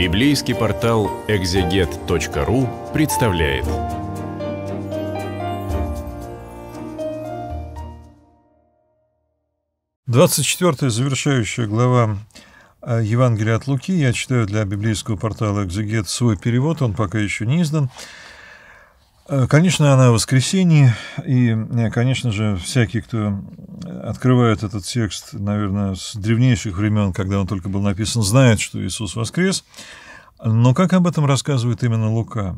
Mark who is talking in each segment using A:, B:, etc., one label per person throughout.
A: Библейский портал экзегет.ру представляет. Двадцать четвертая завершающая глава э, Евангелия от Луки. Я читаю для библейского портала «Экзегет» свой перевод, он пока еще не издан. Э, конечно, она в воскресенье, и, э, конечно же, всякий, кто открывает этот текст, наверное, с древнейших времен, когда он только был написан, знает, что Иисус воскрес. Но как об этом рассказывает именно Лука?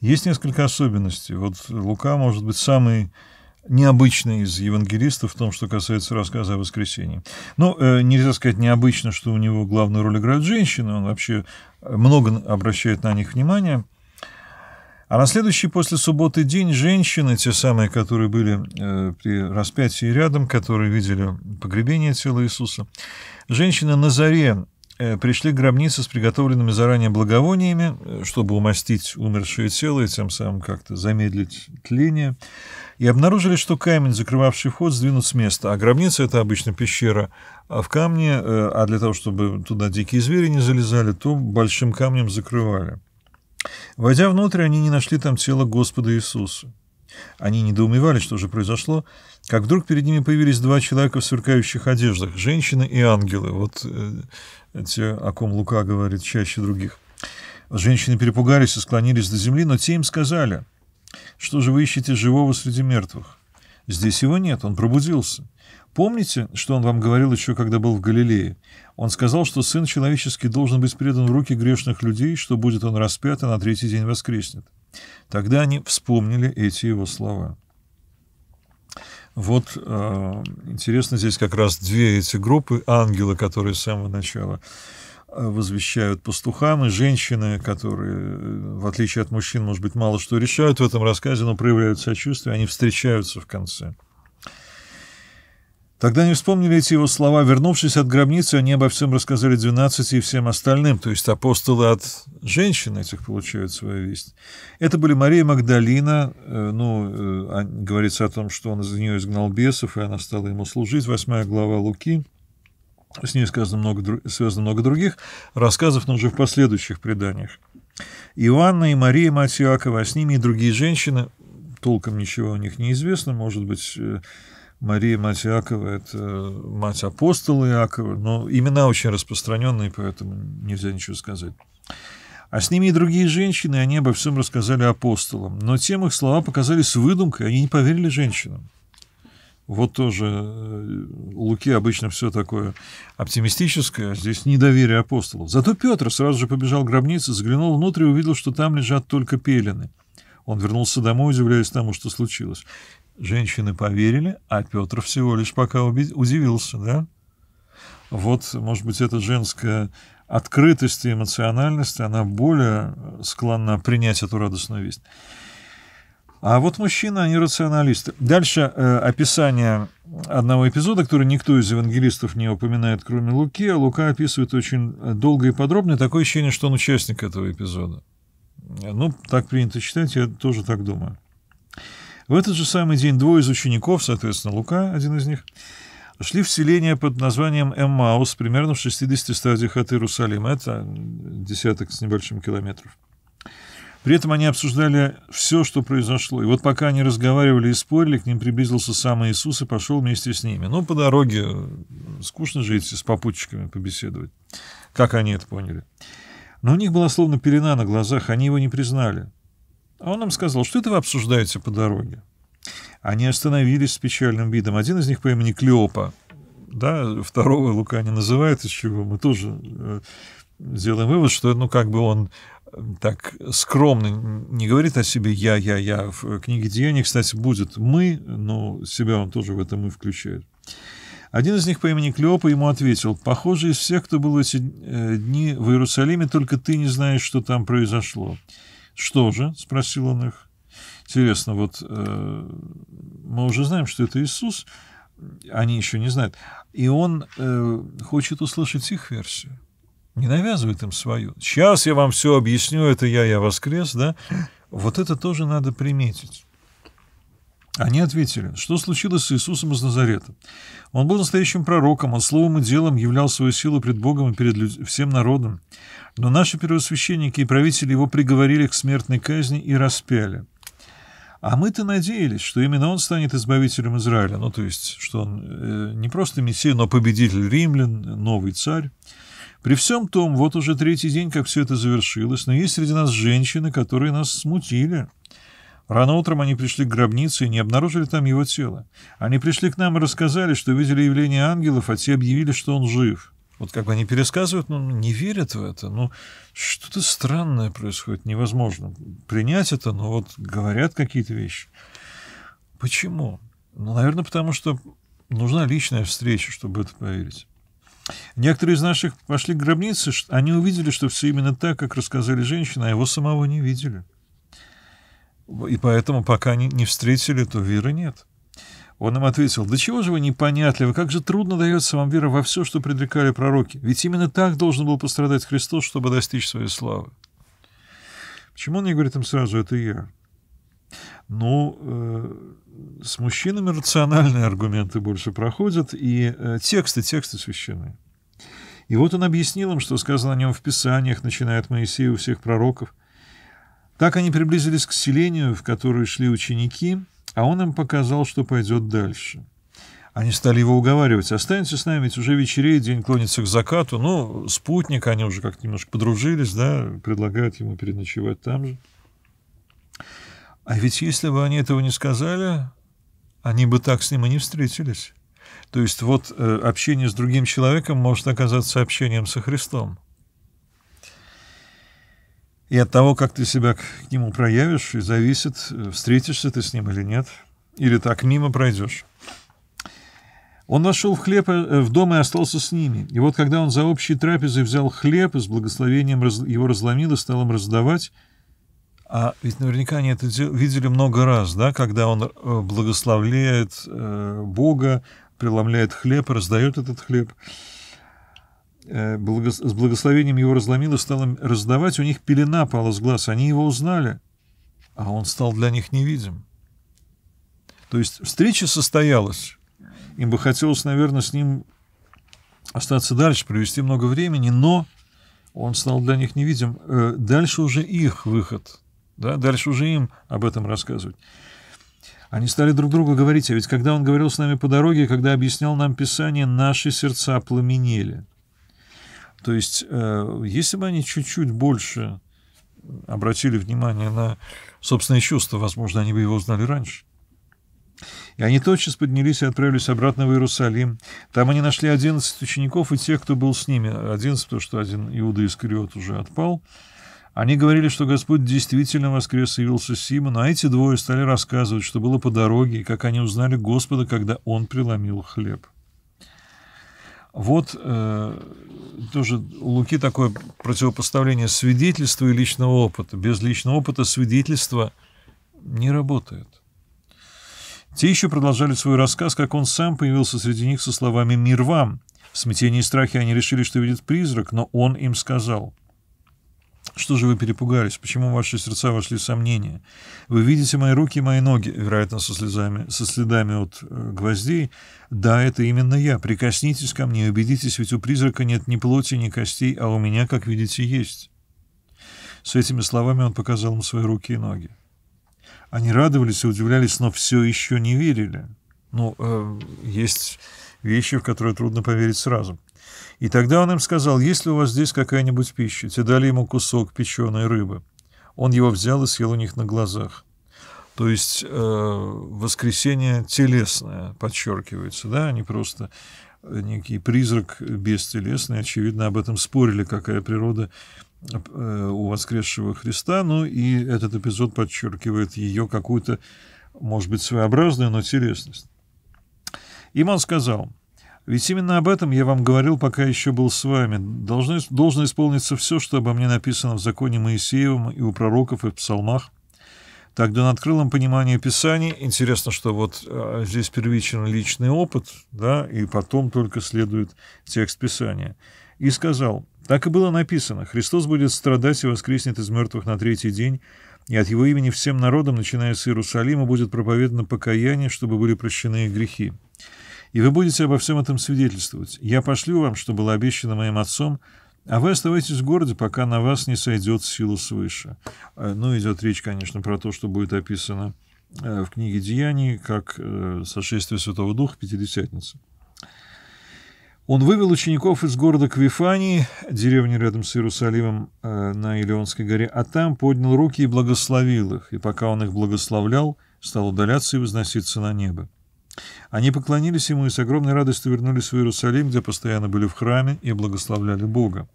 A: Есть несколько особенностей. Вот Лука, может быть, самый необычный из евангелистов в том, что касается рассказа о воскресении. Но ну, э, нельзя сказать необычно, что у него главную роль играют женщины. он вообще много обращает на них внимания. А на следующий после субботы день женщины, те самые, которые были э, при распятии рядом, которые видели погребение тела Иисуса, женщины на заре э, пришли к гробнице с приготовленными заранее благовониями, э, чтобы умастить умершее тело и тем самым как-то замедлить тление, и обнаружили, что камень, закрывавший вход, сдвинут с места. А гробница — это обычно пещера а в камне, э, а для того, чтобы туда дикие звери не залезали, то большим камнем закрывали. Войдя внутрь, они не нашли там тело Господа Иисуса. Они недоумевали, что же произошло, как вдруг перед ними появились два человека в сверкающих одеждах, женщины и ангелы, вот э, те, о ком Лука говорит чаще других. Женщины перепугались и склонились до земли, но те им сказали, что же вы ищете живого среди мертвых? Здесь его нет, он пробудился. Помните, что он вам говорил еще, когда был в Галилее? Он сказал, что Сын Человеческий должен быть предан в руки грешных людей, что будет он распят, и на третий день воскреснет. Тогда они вспомнили эти его слова. Вот э, интересно, здесь как раз две эти группы, ангелы, которые с самого начала а, возвещают пастухам, и женщины, которые, в отличие от мужчин, может быть, мало что решают в этом рассказе, но проявляют сочувствие, они встречаются в конце. Тогда не вспомнили эти его слова. Вернувшись от гробницы, они обо всем рассказали двенадцати и всем остальным. То есть апостолы от женщин этих получают свою весть. Это были Мария Магдалина. Э, ну, э, говорится о том, что он из нее изгнал бесов, и она стала ему служить. Восьмая глава Луки. С ней сказано много, связано много других рассказов, но уже в последующих преданиях. Иоанна и Мария, мать а с ними и другие женщины. Толком ничего о них не известно. Может быть, э, Мария, мать Иакова, это э, мать апостола Иакова, но имена очень распространенные, поэтому нельзя ничего сказать. А с ними и другие женщины, они обо всем рассказали апостолам. Но тем их слова показались выдумкой, они не поверили женщинам. Вот тоже э, у Луки обычно все такое оптимистическое, а здесь недоверие апостолов. Зато Петр сразу же побежал к гробнице, заглянул внутрь и увидел, что там лежат только пелены. Он вернулся домой, удивляясь тому, что случилось. Женщины поверили, а Петр всего лишь пока удивился, да? Вот, может быть, эта женская открытость и эмоциональность, она более э, склонна принять эту радостную весть. А вот мужчины, они рационалисты. Дальше э, описание одного эпизода, который никто из евангелистов не упоминает, кроме Луки, а Лука описывает очень э, долго и подробно. Такое ощущение, что он участник этого эпизода. Э, ну, так принято считать, я тоже так думаю. В этот же самый день двое из учеников, соответственно, Лука, один из них, шли в селение под названием Эммаус, примерно в 60 стадиях от Иерусалима. Это десяток с небольшим километров. При этом они обсуждали все, что произошло. И вот пока они разговаривали и спорили, к ним приблизился сам Иисус и пошел вместе с ними. Ну, по дороге скучно же идти с попутчиками побеседовать. Как они это поняли? Но у них была словно пелена на глазах, они его не признали. А он нам сказал, что это вы обсуждаете по дороге. Они остановились с печальным видом. Один из них по имени Клеопа, да, второго Лука не называет, из чего мы тоже э, делаем вывод, что, ну, как бы он э, так скромно не говорит о себе «я, я, я». В книге Деяний, кстати, будет «мы», но себя он тоже в это «мы» включает. Один из них по имени Клеопа ему ответил, «Похоже, из всех, кто был в эти э, дни в Иерусалиме, только ты не знаешь, что там произошло. «Что же?» — спросил он их. Интересно, вот э, мы уже знаем, что это Иисус, они еще не знают, и он э, хочет услышать их версию, не навязывает им свою. «Сейчас я вам все объясню, это я, я воскрес», да? Вот это тоже надо приметить. Они ответили, что случилось с Иисусом из Назарета. Он был настоящим пророком, он словом и делом являл свою силу пред Богом и перед люд... всем народом. Но наши первосвященники и правители его приговорили к смертной казни и распяли. А мы-то надеялись, что именно он станет избавителем Израиля. Ну, то есть, что он э, не просто мессия, но победитель римлян, новый царь. При всем том, вот уже третий день, как все это завершилось, но есть среди нас женщины, которые нас смутили. Рано утром они пришли к гробнице и не обнаружили там его тело. Они пришли к нам и рассказали, что видели явление ангелов, а те объявили, что он жив. Вот как бы они пересказывают, но ну, не верят в это. Ну, что-то странное происходит, невозможно принять это, но вот говорят какие-то вещи. Почему? Ну, наверное, потому что нужна личная встреча, чтобы это поверить. Некоторые из наших пошли к гробнице, они увидели, что все именно так, как рассказали женщины, а его самого не видели. И поэтому, пока не, не встретили, то веры нет. Он им ответил, «Да чего же вы непонятливы? Как же трудно дается вам вера во все, что предрекали пророки? Ведь именно так должен был пострадать Христос, чтобы достичь своей славы». Почему он не говорит им сразу «это я»? Ну, э, с мужчинами рациональные аргументы больше проходят, и э, тексты, тексты священные. И вот он объяснил им, что сказано о нем в Писаниях, начиная от Моисея у всех пророков, так они приблизились к селению, в которое шли ученики, а он им показал, что пойдет дальше. Они стали его уговаривать. «Останься с нами, ведь уже вечереет, день клонится к закату». Ну, спутник, они уже как-то немножко подружились, да, предлагают ему переночевать там же. А ведь если бы они этого не сказали, они бы так с ним и не встретились. То есть вот э, общение с другим человеком может оказаться общением со Христом. И от того, как ты себя к, нему проявишь, и зависит, э, встретишься ты с ним или нет, или так мимо пройдешь. Он вошел в хлеб э, в дом и остался с ними. И вот когда он за общей трапезой взял хлеб и с благословением его разломил и стал им раздавать, а ведь наверняка они это видели много раз, да, когда он э, благословляет Бога, преломляет хлеб, раздает этот хлеб – Э, с благословением его разломил и стал раздавать, у них пелена пала с глаз, они его узнали, а он стал для них невидим. То есть встреча состоялась, им бы хотелось, наверное, с ним остаться дальше, провести много времени, но он стал для них невидим. Э, дальше уже их выход, да? дальше уже им об этом рассказывать. Они стали друг другу говорить, а ведь когда он говорил с нами по дороге, когда объяснял нам Писание, наши сердца пламенели. То есть, э, если бы они чуть-чуть больше обратили внимание на собственные чувства, возможно, они бы его узнали раньше. И они тотчас поднялись и отправились обратно в Иерусалим. Там они нашли 11 учеников и тех, кто был с ними. 11, потому что один Иуда Искариот уже отпал. Они говорили, что Господь действительно воскрес и явился Симону, а эти двое стали рассказывать, что было по дороге, и как они узнали Господа, когда Он преломил хлеб. Вот э, тоже у Луки такое противопоставление свидетельства и личного опыта. Без личного опыта свидетельство не работает. Те еще продолжали свой рассказ, как он сам появился среди них со словами «Мир вам!». В смятении и страхе они решили, что видят призрак, но он им сказал что же вы перепугались? Почему в ваши сердца вошли сомнения? Вы видите мои руки и мои ноги, вероятно, со, слезами, со следами от э, гвоздей. Да, это именно я. Прикоснитесь ко мне, и убедитесь, ведь у призрака нет ни плоти, ни костей, а у меня, как видите, есть. С этими словами он показал им свои руки и ноги. Они радовались и удивлялись, но все еще не верили. Ну, э, есть вещи, в которые трудно поверить сразу. И тогда он им сказал, есть ли у вас здесь какая-нибудь пища? Те дали ему кусок печеной рыбы. Он его взял и съел у них на глазах. То есть э, воскресение телесное подчеркивается, да, Они просто э, некий призрак бестелесный. Очевидно, об этом спорили, какая природа э, у воскресшего Христа. Ну и этот эпизод подчеркивает ее какую-то, может быть, своеобразную, но телесность. Им он сказал, ведь именно об этом я вам говорил, пока еще был с вами. Должно, должно исполниться все, что обо мне написано в законе Моисеевом и у пророков, и в псалмах. Так, да, открыл им понимание Писаний. Интересно, что вот э, здесь первичен личный опыт, да, и потом только следует текст Писания. И сказал, так и было написано, Христос будет страдать и воскреснет из мертвых на третий день, и от его имени всем народам, начиная с Иерусалима, будет проповедано покаяние, чтобы были прощены их грехи и вы будете обо всем этом свидетельствовать. Я пошлю вам, что было обещано моим отцом, а вы оставайтесь в городе, пока на вас не сойдет сила свыше. Э, ну, идет речь, конечно, про то, что будет описано э, в книге «Деяний» как э, сошествие Святого Духа Пятидесятницы. Он вывел учеников из города Квифании, деревни рядом с Иерусалимом на Илионской горе, а там поднял руки и благословил их, и пока он их благословлял, стал удаляться и возноситься на небо. Они поклонились ему и с огромной радостью вернулись в Иерусалим, где постоянно были в храме и благословляли Бога.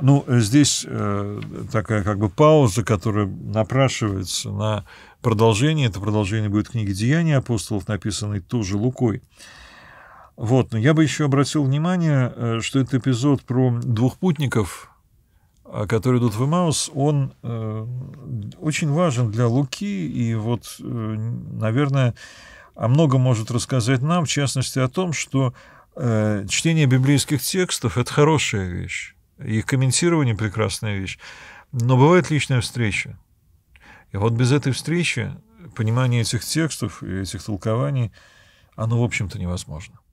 A: Ну, э, здесь э, такая как бы пауза, которая напрашивается на продолжение. Это продолжение будет книги «Деяния апостолов», написанной тоже Лукой. Вот, но я бы еще обратил внимание, э, что этот эпизод про двух путников, э, которые идут в Имаус, он э, очень важен для Луки, и вот, э, наверное, о а многом может рассказать нам, в частности о том, что э, чтение библейских текстов — это хорошая вещь, и комментирование — прекрасная вещь, но бывает личная встреча. И вот без этой встречи понимание этих текстов и этих толкований, оно, в общем-то, невозможно.